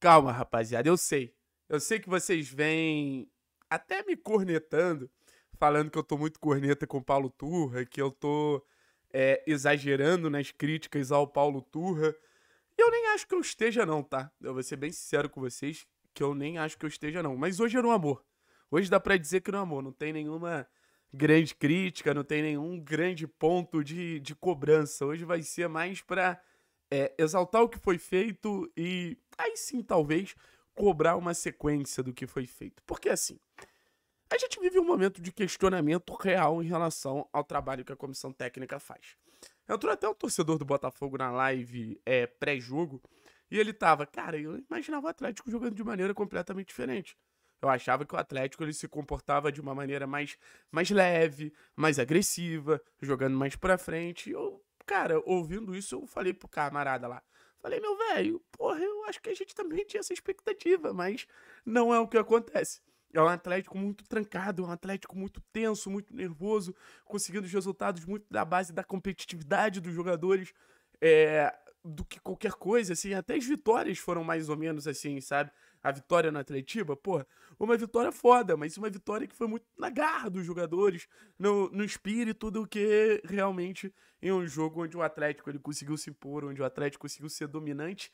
Calma, rapaziada, eu sei. Eu sei que vocês vêm até me cornetando, falando que eu tô muito corneta com o Paulo Turra, que eu tô é, exagerando nas críticas ao Paulo Turra. Eu nem acho que eu esteja, não, tá? Eu vou ser bem sincero com vocês, que eu nem acho que eu esteja, não. Mas hoje é um amor. Hoje dá pra dizer que no amor. Não tem nenhuma grande crítica, não tem nenhum grande ponto de, de cobrança. Hoje vai ser mais pra é, exaltar o que foi feito e aí sim, talvez, cobrar uma sequência do que foi feito. Porque assim, a gente vive um momento de questionamento real em relação ao trabalho que a comissão técnica faz. Entrou até um torcedor do Botafogo na live é, pré-jogo e ele tava, cara, eu imaginava o Atlético jogando de maneira completamente diferente. Eu achava que o Atlético ele se comportava de uma maneira mais, mais leve, mais agressiva, jogando mais pra frente. E eu, cara, ouvindo isso, eu falei pro camarada lá: Falei, meu velho, porra, eu acho que a gente também tinha essa expectativa, mas não é o que acontece. É um Atlético muito trancado, é um Atlético muito tenso, muito nervoso, conseguindo os resultados muito da base da competitividade dos jogadores é, do que qualquer coisa, assim. Até as vitórias foram mais ou menos assim, sabe? a vitória no Atletiba, porra, uma vitória foda, mas uma vitória que foi muito na garra dos jogadores, no, no espírito do que realmente em um jogo onde o Atlético ele conseguiu se impor, onde o Atlético conseguiu ser dominante.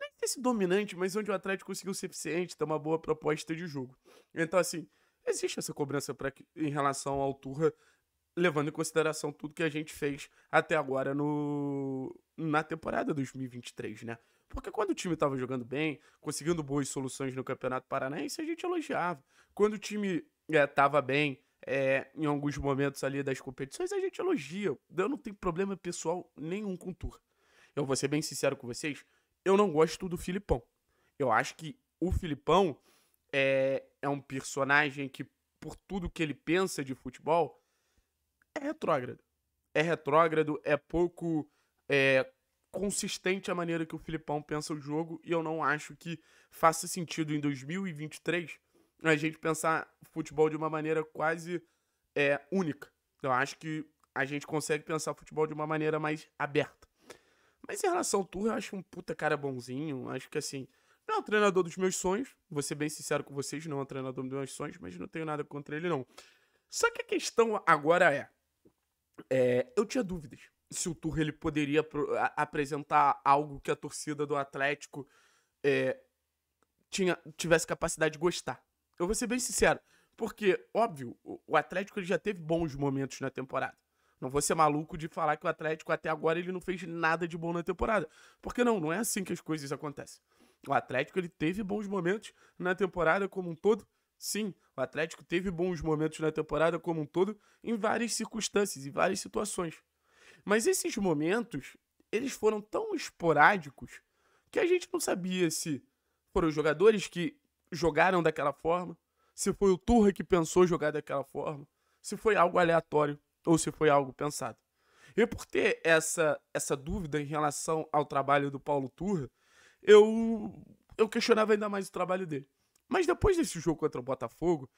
Nem esse dominante, mas onde o Atlético conseguiu ser eficiente, ter uma boa proposta de jogo. Então, assim, existe essa cobrança pra, em relação ao Turra, levando em consideração tudo que a gente fez até agora no, na temporada 2023, né? Porque quando o time estava jogando bem, conseguindo boas soluções no Campeonato Paranaense, a gente elogiava. Quando o time estava é, bem, é, em alguns momentos ali das competições, a gente elogia. Eu não tenho problema pessoal nenhum com o Tur. Eu vou ser bem sincero com vocês, eu não gosto do Filipão. Eu acho que o Filipão é, é um personagem que, por tudo que ele pensa de futebol, é retrógrado. É retrógrado, é pouco é, consistente a maneira que o Filipão pensa o jogo e eu não acho que faça sentido em 2023 a gente pensar futebol de uma maneira quase é, única. Eu acho que a gente consegue pensar futebol de uma maneira mais aberta. Mas em relação ao Tour, eu acho um puta cara bonzinho. Acho que assim, não é um treinador dos meus sonhos. Vou ser bem sincero com vocês, não é um treinador dos meus sonhos, mas não tenho nada contra ele, não. Só que a questão agora é, é eu tinha dúvidas se o Turra ele poderia apresentar algo que a torcida do Atlético é, tinha, tivesse capacidade de gostar. Eu vou ser bem sincero, porque, óbvio, o Atlético ele já teve bons momentos na temporada. Não vou ser maluco de falar que o Atlético até agora ele não fez nada de bom na temporada. Porque não, não é assim que as coisas acontecem. O Atlético ele teve bons momentos na temporada como um todo. Sim, o Atlético teve bons momentos na temporada como um todo em várias circunstâncias e várias situações. Mas esses momentos, eles foram tão esporádicos que a gente não sabia se foram os jogadores que jogaram daquela forma, se foi o Turra que pensou jogar daquela forma, se foi algo aleatório ou se foi algo pensado. E por ter essa, essa dúvida em relação ao trabalho do Paulo Turra, eu, eu questionava ainda mais o trabalho dele. Mas depois desse jogo contra o Botafogo,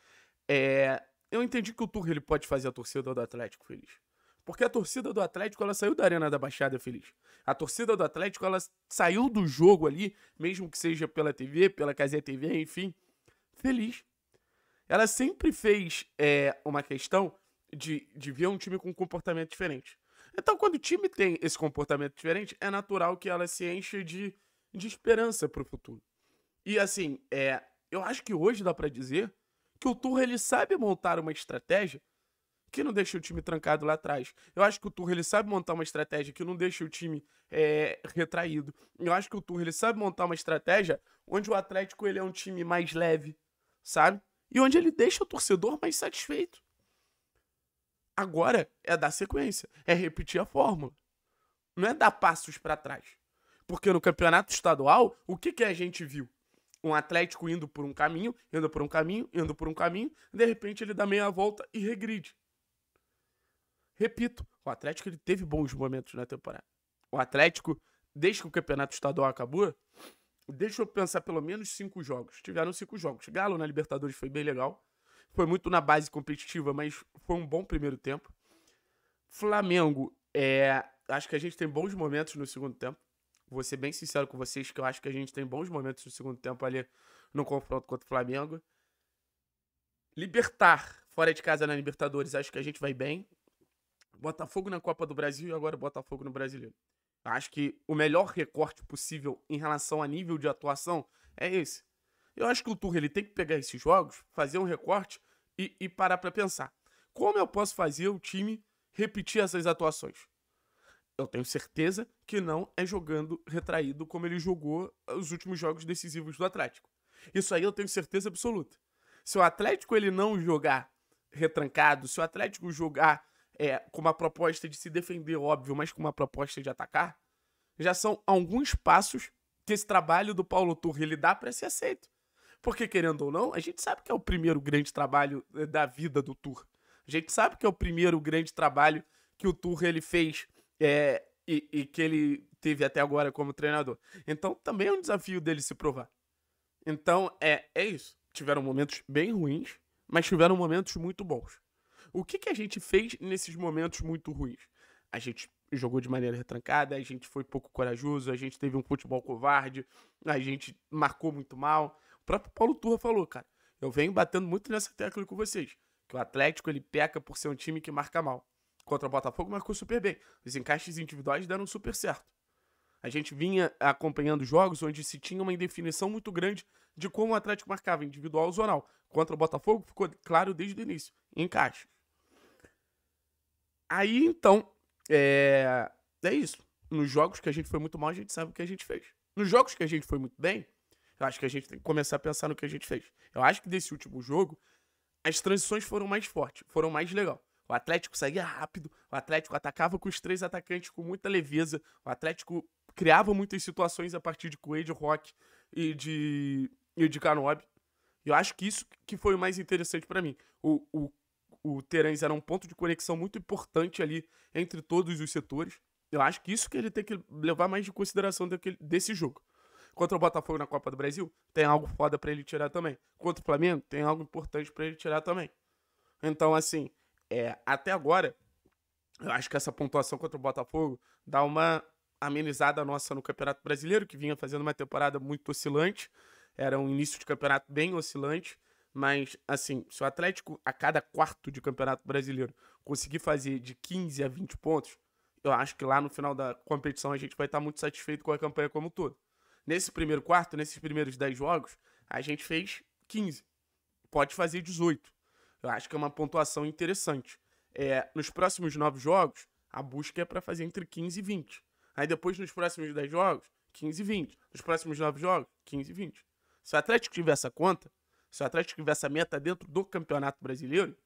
é, eu entendi que o Turra ele pode fazer a torcida do Atlético feliz. Porque a torcida do Atlético, ela saiu da Arena da Baixada Feliz. A torcida do Atlético, ela saiu do jogo ali, mesmo que seja pela TV, pela Casinha TV, enfim, feliz. Ela sempre fez é, uma questão de, de ver um time com um comportamento diferente. Então, quando o time tem esse comportamento diferente, é natural que ela se enche de, de esperança pro futuro. E assim, é, eu acho que hoje dá para dizer que o Turra ele sabe montar uma estratégia que não deixa o time trancado lá atrás. Eu acho que o Tour ele sabe montar uma estratégia que não deixa o time é, retraído. Eu acho que o Tour ele sabe montar uma estratégia onde o Atlético ele é um time mais leve, sabe? E onde ele deixa o torcedor mais satisfeito. Agora é dar sequência, é repetir a fórmula. Não é dar passos para trás. Porque no campeonato estadual, o que, que a gente viu? um Atlético indo por um caminho, indo por um caminho, indo por um caminho, de repente ele dá meia volta e regride. Repito, o Atlético ele teve bons momentos na temporada. O Atlético, desde que o campeonato estadual acabou, deixa eu pensar pelo menos cinco jogos. Tiveram cinco jogos. Galo na Libertadores foi bem legal. Foi muito na base competitiva, mas foi um bom primeiro tempo. Flamengo, é, acho que a gente tem bons momentos no segundo tempo. Vou ser bem sincero com vocês que eu acho que a gente tem bons momentos no segundo tempo ali no confronto contra o Flamengo. Libertar fora de casa na Libertadores, acho que a gente vai bem. Botafogo na Copa do Brasil e agora Botafogo no Brasileiro. Acho que o melhor recorte possível em relação a nível de atuação é esse. Eu acho que o Turra ele tem que pegar esses jogos, fazer um recorte e, e parar para pensar. Como eu posso fazer o time repetir essas atuações? Eu tenho certeza que não é jogando retraído como ele jogou os últimos jogos decisivos do Atlético. Isso aí eu tenho certeza absoluta. Se o Atlético ele não jogar retrancado, se o Atlético jogar é, com uma proposta de se defender, óbvio, mas com uma proposta de atacar, já são alguns passos que esse trabalho do Paulo Turri ele dá para ser aceito. Porque, querendo ou não, a gente sabe que é o primeiro grande trabalho eh, da vida do Tour. A gente sabe que é o primeiro grande trabalho que o Tour ele fez é, e, e, que ele teve até agora como treinador. Então, também é um desafio dele se provar. Então, é, é isso. Tiveram momentos bem ruins, mas tiveram momentos muito bons. O que, que a gente fez nesses momentos muito ruins? A gente jogou de maneira retrancada, a gente foi pouco corajoso, a gente teve um futebol covarde, a gente marcou muito mal. O próprio Paulo Turra falou, cara, eu venho batendo muito nessa tecla com vocês, que o Atlético ele peca por ser um time que marca mal. Contra o Botafogo marcou super bem. Os encaixes individuais deram super certo. A gente vinha acompanhando jogos onde se tinha uma indefinição muito grande de como o Atlético marcava individual ou zonal. Contra o Botafogo ficou claro desde o início, encaixe. Aí então, é, é isso. Nos jogos que a gente foi muito mal, a gente sabe o que a gente fez. Nos jogos que a gente foi muito bem, eu acho que a gente tem que começar a pensar no que a gente fez. Eu acho que desse último jogo, as transições foram mais fortes, foram mais legal. O Atlético saía rápido, o Atlético atacava com os três atacantes com muita leveza, o Atlético criava muitas situações a partir de Coelho, Rock e de, e de e Eu acho que isso que foi o mais interessante para mim. O, o o Terence era um ponto de conexão muito importante ali entre todos os setores. Eu acho que isso que ele tem que levar mais de consideração daquele, desse jogo. Contra o Botafogo na Copa do Brasil, tem algo foda para ele tirar também. Contra o Flamengo, tem algo importante para ele tirar também. Então, assim, é, até agora, eu acho que essa pontuação contra o Botafogo dá uma amenizada nossa no Campeonato Brasileiro, que vinha fazendo uma temporada muito oscilante. Era um início de campeonato bem oscilante. Mas, assim, se o Atlético, a cada quarto de campeonato brasileiro, conseguir fazer de 15 a 20 pontos, eu acho que lá no final da competição a gente vai estar muito satisfeito com a campanha como um todo. Nesse primeiro quarto, nesses primeiros 10 jogos, a gente fez 15. Pode fazer 18. Eu acho que é uma pontuação interessante. É, nos próximos 9 jogos, a busca é para fazer entre 15 e 20. Aí depois, nos próximos 10 jogos, 15 e 20. Nos próximos 9 jogos, 15 e 20. Se o Atlético tiver essa conta, se o Atlético tiver essa meta dentro do Campeonato Brasileiro,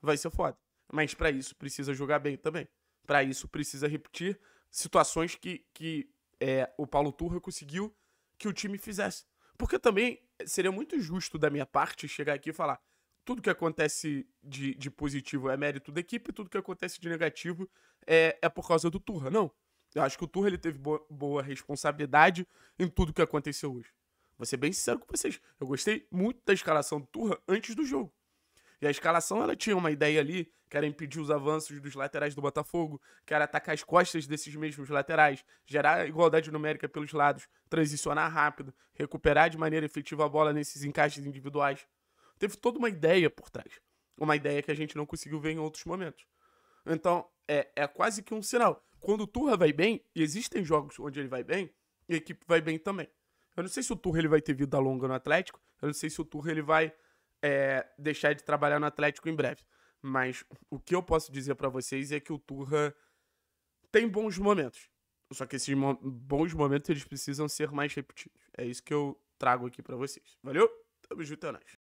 vai ser foda. Mas para isso precisa jogar bem também. Para isso precisa repetir situações que, que é, o Paulo Turra conseguiu que o time fizesse. Porque também seria muito justo da minha parte chegar aqui e falar: tudo que acontece de, de positivo é mérito da equipe, tudo que acontece de negativo é, é por causa do Turra. Não. Eu acho que o Turra ele teve boa, boa responsabilidade em tudo que aconteceu hoje. Vou ser bem sincero com vocês. Eu gostei muito da escalação do Turra antes do jogo. E a escalação, ela tinha uma ideia ali, que era impedir os avanços dos laterais do Botafogo, que era atacar as costas desses mesmos laterais, gerar igualdade numérica pelos lados, transicionar rápido, recuperar de maneira efetiva a bola nesses encaixes individuais. Teve toda uma ideia por trás. Uma ideia que a gente não conseguiu ver em outros momentos. Então, é, é quase que um sinal. Quando o Turra vai bem, e existem jogos onde ele vai bem, e a equipe vai bem também. Eu não sei se o Turra ele vai ter vida longa no Atlético. Eu não sei se o Turra ele vai é, deixar de trabalhar no Atlético em breve. Mas o que eu posso dizer para vocês é que o Turra tem bons momentos. Só que esses mo bons momentos eles precisam ser mais repetidos. É isso que eu trago aqui para vocês. Valeu? Tamo junto, é nóis.